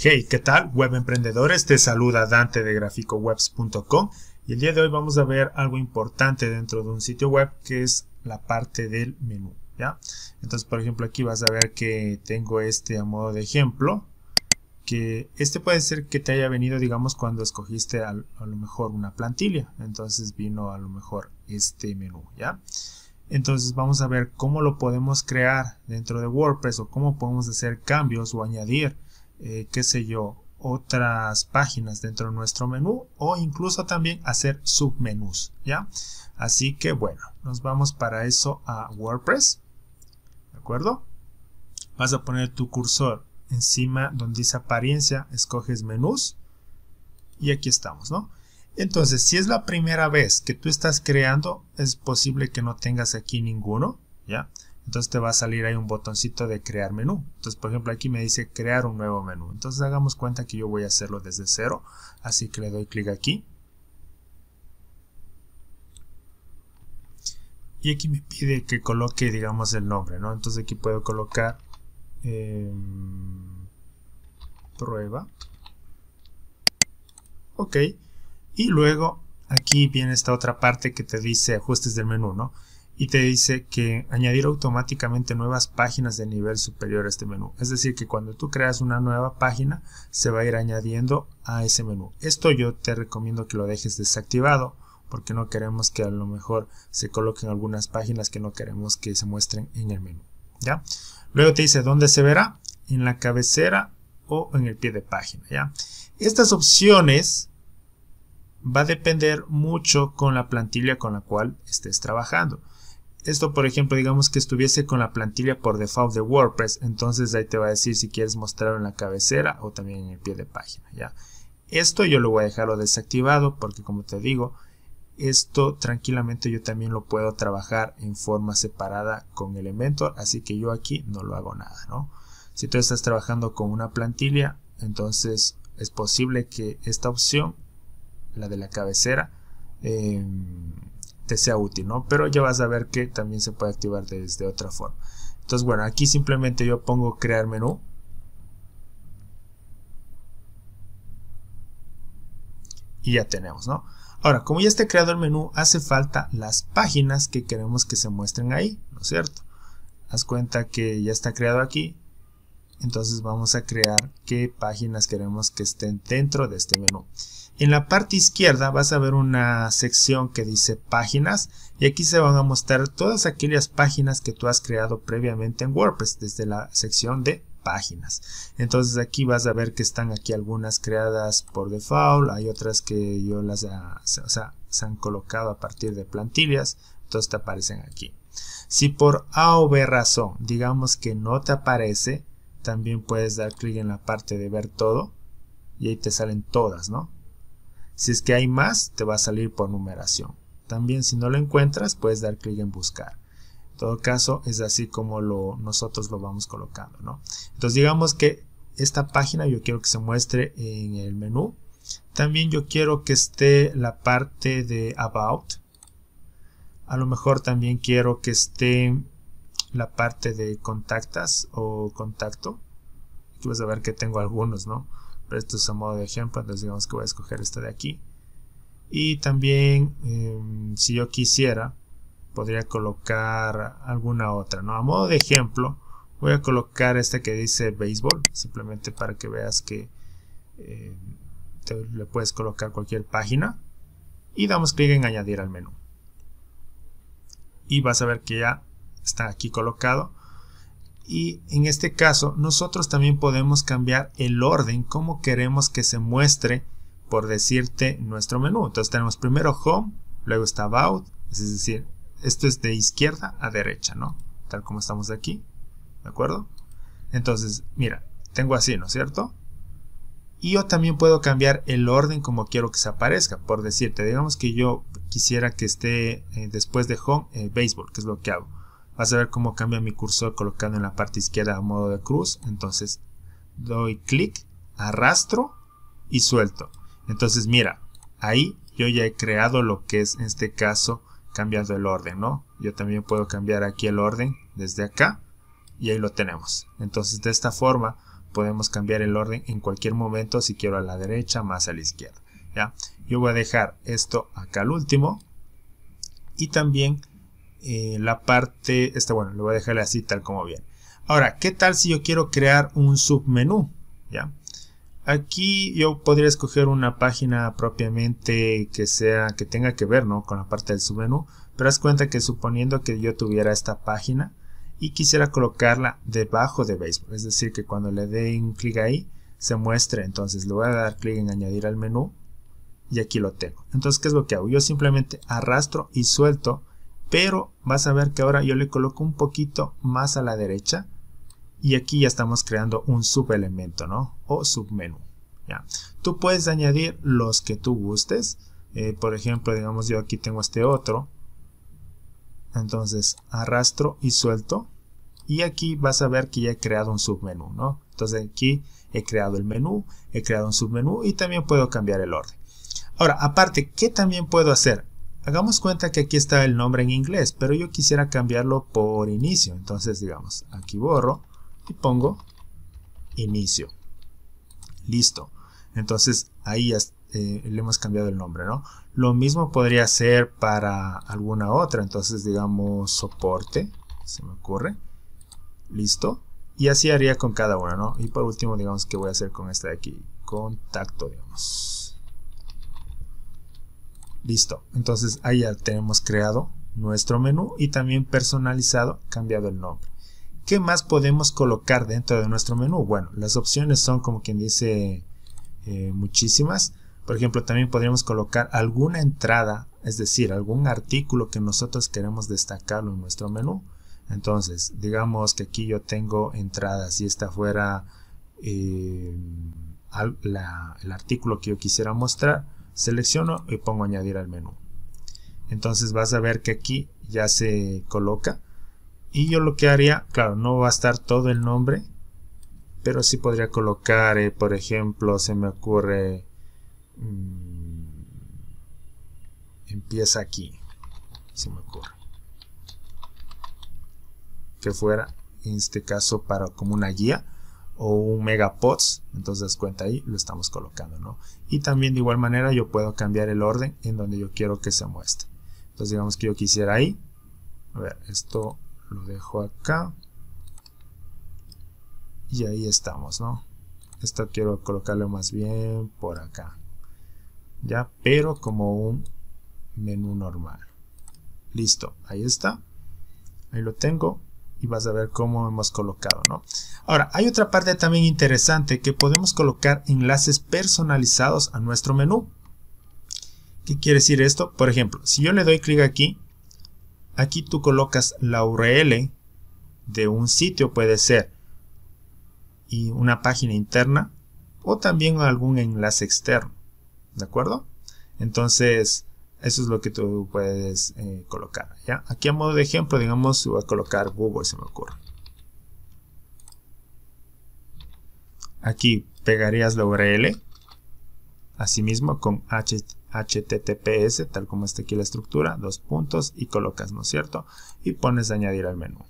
Hey, ¿qué tal? Web emprendedores, te saluda Dante de graficowebs.com y el día de hoy vamos a ver algo importante dentro de un sitio web que es la parte del menú, ¿ya? Entonces, por ejemplo, aquí vas a ver que tengo este a modo de ejemplo, que este puede ser que te haya venido, digamos, cuando escogiste a, a lo mejor una plantilla, entonces vino a lo mejor este menú, ¿ya? Entonces vamos a ver cómo lo podemos crear dentro de WordPress o cómo podemos hacer cambios o añadir, eh, qué sé yo, otras páginas dentro de nuestro menú o incluso también hacer submenús, ¿ya? Así que bueno, nos vamos para eso a WordPress, ¿de acuerdo? Vas a poner tu cursor encima donde dice apariencia, escoges menús y aquí estamos, ¿no? Entonces, si es la primera vez que tú estás creando, es posible que no tengas aquí ninguno, ¿ya? Entonces te va a salir ahí un botoncito de crear menú. Entonces, por ejemplo, aquí me dice crear un nuevo menú. Entonces, hagamos cuenta que yo voy a hacerlo desde cero. Así que le doy clic aquí. Y aquí me pide que coloque, digamos, el nombre, ¿no? Entonces aquí puedo colocar em, prueba. Ok. Y luego aquí viene esta otra parte que te dice ajustes del menú, ¿no? Y te dice que añadir automáticamente nuevas páginas de nivel superior a este menú. Es decir, que cuando tú creas una nueva página, se va a ir añadiendo a ese menú. Esto yo te recomiendo que lo dejes desactivado porque no queremos que a lo mejor se coloquen algunas páginas que no queremos que se muestren en el menú. ¿ya? Luego te dice dónde se verá, en la cabecera o en el pie de página. ¿ya? Estas opciones va a depender mucho con la plantilla con la cual estés trabajando. Esto, por ejemplo, digamos que estuviese con la plantilla por default de WordPress, entonces ahí te va a decir si quieres mostrarlo en la cabecera o también en el pie de página, ¿ya? Esto yo lo voy a dejarlo desactivado porque como te digo, esto tranquilamente yo también lo puedo trabajar en forma separada con Elementor, así que yo aquí no lo hago nada, ¿no? Si tú estás trabajando con una plantilla, entonces es posible que esta opción la de la cabecera, eh, te sea útil, ¿no? Pero ya vas a ver que también se puede activar desde otra forma. Entonces, bueno, aquí simplemente yo pongo crear menú. Y ya tenemos, ¿no? Ahora, como ya está creado el menú, hace falta las páginas que queremos que se muestren ahí, ¿no es cierto? Haz cuenta que ya está creado aquí. Entonces vamos a crear qué páginas queremos que estén dentro de este menú. En la parte izquierda vas a ver una sección que dice páginas y aquí se van a mostrar todas aquellas páginas que tú has creado previamente en WordPress desde la sección de páginas. Entonces aquí vas a ver que están aquí algunas creadas por default, hay otras que yo las ah, o sea, se han colocado a partir de plantillas, entonces te aparecen aquí. Si por A o B razón digamos que no te aparece, también puedes dar clic en la parte de ver todo y ahí te salen todas, ¿no? Si es que hay más, te va a salir por numeración. También si no lo encuentras, puedes dar clic en buscar. En todo caso, es así como lo, nosotros lo vamos colocando, ¿no? Entonces digamos que esta página yo quiero que se muestre en el menú. También yo quiero que esté la parte de About. A lo mejor también quiero que esté la parte de contactas o contacto. Aquí vas a ver que tengo algunos, ¿no? pero esto es a modo de ejemplo, entonces digamos que voy a escoger esta de aquí. Y también, em, si yo quisiera, podría colocar alguna otra, ¿no? A modo de ejemplo, voy a colocar esta que dice béisbol, simplemente para que veas que em, le puedes colocar cualquier página. Y damos clic en añadir al menú. Y vas a ver que ya está aquí colocado. Y en este caso, nosotros también podemos cambiar el orden como queremos que se muestre, por decirte, nuestro menú. Entonces tenemos primero Home, luego está About, es decir, esto es de izquierda a derecha, ¿no? Tal como estamos aquí, ¿de acuerdo? Entonces, mira, tengo así, ¿no es cierto? Y yo también puedo cambiar el orden como quiero que se aparezca. Por decirte, digamos que yo quisiera que esté eh, después de home eh, baseball, que es lo que hago. Vas a ver cómo cambia mi cursor colocando en la parte izquierda a modo de cruz. Entonces doy clic, arrastro y suelto. Entonces mira, ahí yo ya he creado lo que es en este caso cambiando el orden, ¿no? Yo también puedo cambiar aquí el orden desde acá y ahí lo tenemos. Entonces de esta forma podemos cambiar el orden en cualquier momento si quiero a la derecha más a la izquierda. ¿ya? Yo voy a dejar esto acá al último y también eh, la parte, está bueno, lo voy a dejar así tal como bien. Ahora, ¿qué tal si yo quiero crear un submenú? ¿Ya? Aquí yo podría escoger una página propiamente que sea que tenga que ver ¿no? con la parte del submenú, pero haz cuenta que suponiendo que yo tuviera esta página y quisiera colocarla debajo de Facebook, es decir, que cuando le dé un clic ahí se muestre, entonces le voy a dar clic en añadir al menú y aquí lo tengo. Entonces, ¿qué es lo que hago? Yo simplemente arrastro y suelto pero vas a ver que ahora yo le coloco un poquito más a la derecha y aquí ya estamos creando un subelemento, ¿no? O submenú. ¿ya? Tú puedes añadir los que tú gustes. Eh, por ejemplo, digamos yo aquí tengo este otro. Entonces arrastro y suelto. Y aquí vas a ver que ya he creado un submenú, ¿no? Entonces aquí he creado el menú, he creado un submenú y también puedo cambiar el orden. Ahora, aparte, ¿qué también puedo hacer? Hagamos cuenta que aquí está el nombre en inglés, pero yo quisiera cambiarlo por inicio. Entonces, digamos, aquí borro y pongo inicio. Listo. Entonces, ahí eh, le hemos cambiado el nombre, ¿no? Lo mismo podría ser para alguna otra. Entonces, digamos, soporte, se me ocurre. Listo. Y así haría con cada uno ¿no? Y por último, digamos que voy a hacer con esta de aquí, contacto, digamos. Listo. Entonces ahí ya tenemos creado nuestro menú y también personalizado, cambiado el nombre. ¿Qué más podemos colocar dentro de nuestro menú? Bueno, las opciones son como quien dice eh, muchísimas. Por ejemplo, también podríamos colocar alguna entrada, es decir, algún artículo que nosotros queremos destacarlo en nuestro menú. Entonces, digamos que aquí yo tengo entradas y esta fuera eh, el artículo que yo quisiera mostrar selecciono y pongo añadir al menú entonces vas a ver que aquí ya se coloca y yo lo que haría claro no va a estar todo el nombre pero sí podría colocar eh, por ejemplo se me ocurre mm, empieza aquí se me ocurre que fuera en este caso para como una guía o un megapods, entonces cuenta ahí, lo estamos colocando, ¿no? Y también de igual manera yo puedo cambiar el orden en donde yo quiero que se muestre. Entonces digamos que yo quisiera ahí, a ver, esto lo dejo acá, y ahí estamos, ¿no? Esto quiero colocarlo más bien por acá, ya, pero como un menú normal. Listo, ahí está, ahí lo tengo, y vas a ver cómo hemos colocado, ¿no? Ahora, hay otra parte también interesante que podemos colocar enlaces personalizados a nuestro menú. ¿Qué quiere decir esto? Por ejemplo, si yo le doy clic aquí, aquí tú colocas la URL de un sitio, puede ser, y una página interna, o también algún enlace externo, ¿de acuerdo? Entonces, eso es lo que tú puedes eh, colocar. ¿ya? Aquí a modo de ejemplo, digamos, voy a colocar Google, se me ocurre. Aquí pegarías la URL, asimismo con HTTPS, tal como está aquí la estructura, dos puntos y colocas, ¿no es cierto? Y pones añadir al menú.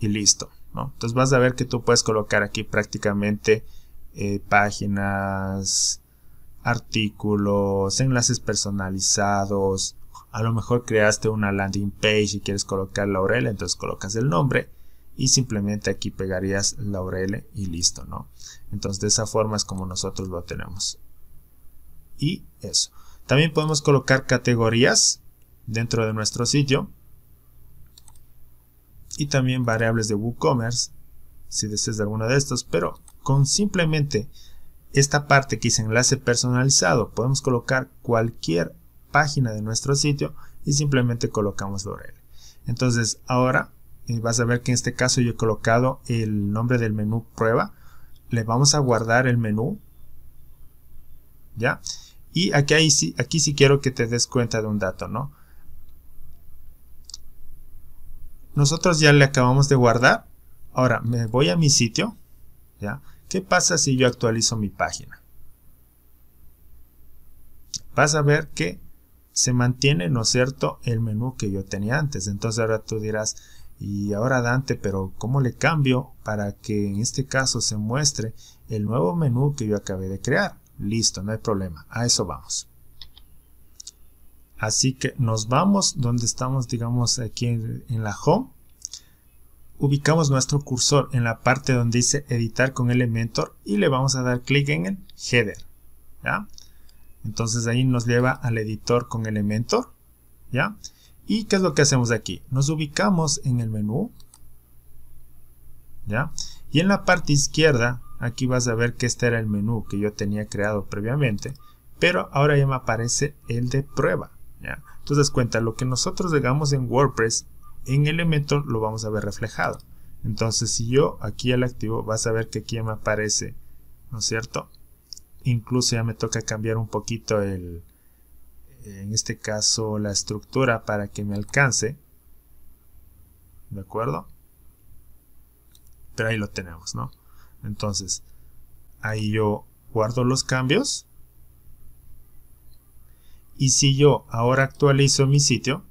Y listo, Entonces vas a ver que tú puedes colocar aquí prácticamente eh, páginas, artículos, enlaces personalizados. A lo mejor creaste una landing page y quieres colocar la url entonces colocas el nombre y simplemente aquí pegarías url y listo, ¿no? Entonces de esa forma es como nosotros lo tenemos. Y eso. También podemos colocar categorías dentro de nuestro sitio y también variables de WooCommerce si deseas alguna de estos, pero con simplemente esta parte que dice enlace personalizado, podemos colocar cualquier página de nuestro sitio y simplemente colocamos la URL. Entonces ahora eh, vas a ver que en este caso yo he colocado el nombre del menú prueba. Le vamos a guardar el menú. ¿Ya? Y aquí, ahí sí, aquí sí quiero que te des cuenta de un dato, ¿no? Nosotros ya le acabamos de guardar. Ahora me voy a mi sitio. ¿Ya? ¿Qué pasa si yo actualizo mi página? Vas a ver que se mantiene, ¿no es cierto?, el menú que yo tenía antes. Entonces ahora tú dirás, y ahora Dante, pero ¿cómo le cambio para que en este caso se muestre el nuevo menú que yo acabé de crear? Listo, no hay problema. A eso vamos. Así que nos vamos donde estamos, digamos, aquí en, en la home ubicamos nuestro cursor en la parte donde dice editar con Elementor y le vamos a dar clic en el header. Entonces ahí nos lleva al editor con Elementor. ¿ya? ¿Y qué es lo que hacemos aquí? Nos ubicamos en el menú. ¿ya? Y en la parte izquierda, aquí vas a ver que este era el menú que yo tenía creado previamente. Pero ahora ya me aparece el de prueba. ¿ya? Entonces cuenta, lo que nosotros digamos en WordPress en Elementor lo vamos a ver reflejado. Entonces, si yo aquí al activo, vas a ver que aquí ya me aparece, ¿no es cierto? Incluso ya me toca cambiar un poquito el, en este caso, la estructura para que me alcance. ¿De acuerdo? Pero ahí lo tenemos, ¿no? Entonces, ahí yo guardo los cambios. Y si yo ahora actualizo mi sitio,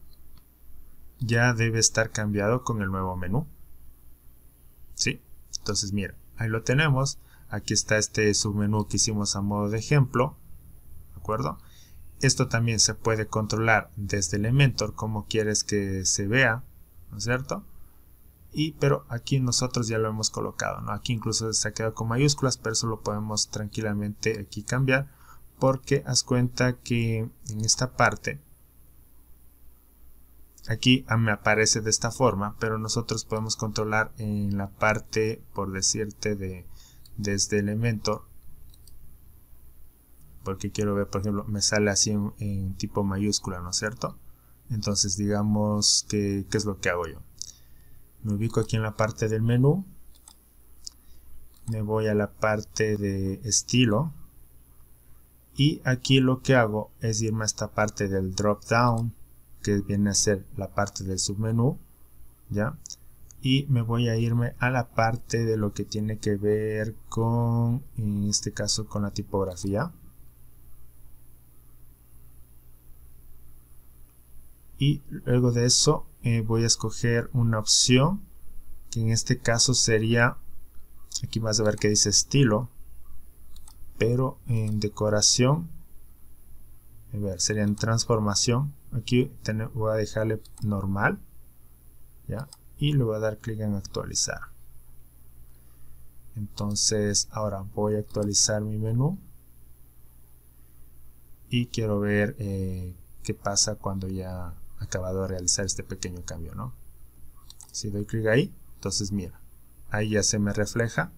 ya debe estar cambiado con el nuevo menú. ¿Sí? Entonces, mira, ahí lo tenemos. Aquí está este submenú que hicimos a modo de ejemplo. ¿De acuerdo? Esto también se puede controlar desde Elementor como quieres que se vea, ¿no es cierto? Y, pero aquí nosotros ya lo hemos colocado, ¿no? Aquí incluso se ha quedado con mayúsculas, pero eso lo podemos tranquilamente aquí cambiar porque haz cuenta que en esta parte Aquí ah, me aparece de esta forma, pero nosotros podemos controlar en la parte, por decirte, de desde elemento. Porque quiero ver, por ejemplo, me sale así en, tipo mayúscula, ¿no es cierto? Entonces digamos que, ¿qué es lo que hago yo? Me ubico aquí en la parte del menú. Me voy a la parte de estilo. Y aquí lo que hago es irme a esta parte del drop down que viene a ser la parte del submenú, ¿ya? Y me voy a irme a la parte de lo que tiene que ver con, en este caso, con la tipografía. Y luego de eso eh, voy a escoger una opción que en este caso sería, aquí vas a ver que dice estilo, pero en decoración, a ver, sería en transformación, Aquí voy a dejarle normal. Y le voy a dar clic en actualizar. Entonces ahora voy a actualizar mi menú. Y quiero ver eh, qué pasa cuando ya he acabado de realizar este pequeño cambio. ¿no? Si doy clic ahí, entonces mira. Ahí ya se me refleja.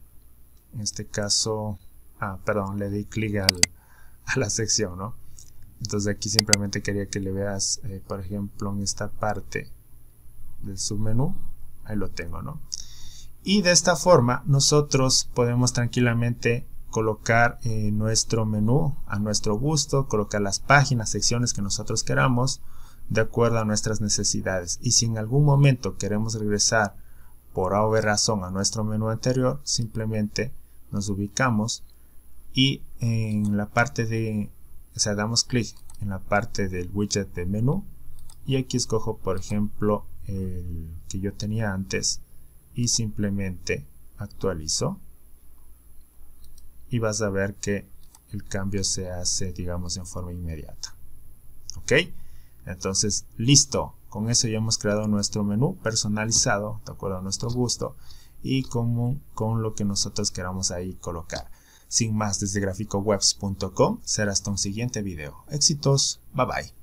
En este caso, ah, perdón, le di clic a la sección, ¿no? Entonces aquí simplemente quería que le veas, eh, por ejemplo, en esta parte del submenú, ahí lo tengo, ¿no? Y de esta forma nosotros podemos tranquilamente colocar eh, nuestro menú a nuestro gusto, colocar las páginas, secciones que nosotros queramos de acuerdo a nuestras necesidades. Y si en algún momento queremos regresar por A o B razón a nuestro menú anterior, simplemente nos ubicamos y en la parte de o sea, damos clic en la parte del widget de menú y aquí escojo, por ejemplo, el que yo tenía antes y simplemente actualizo y vas a ver que el cambio se hace, digamos, en forma inmediata. ¿Ok? Entonces, listo. Con eso ya hemos creado nuestro menú personalizado, de acuerdo a nuestro gusto, y con, con lo que nosotros queramos ahí colocar. Sin más desde graficowebs.com, será hasta un siguiente video. Éxitos, bye bye.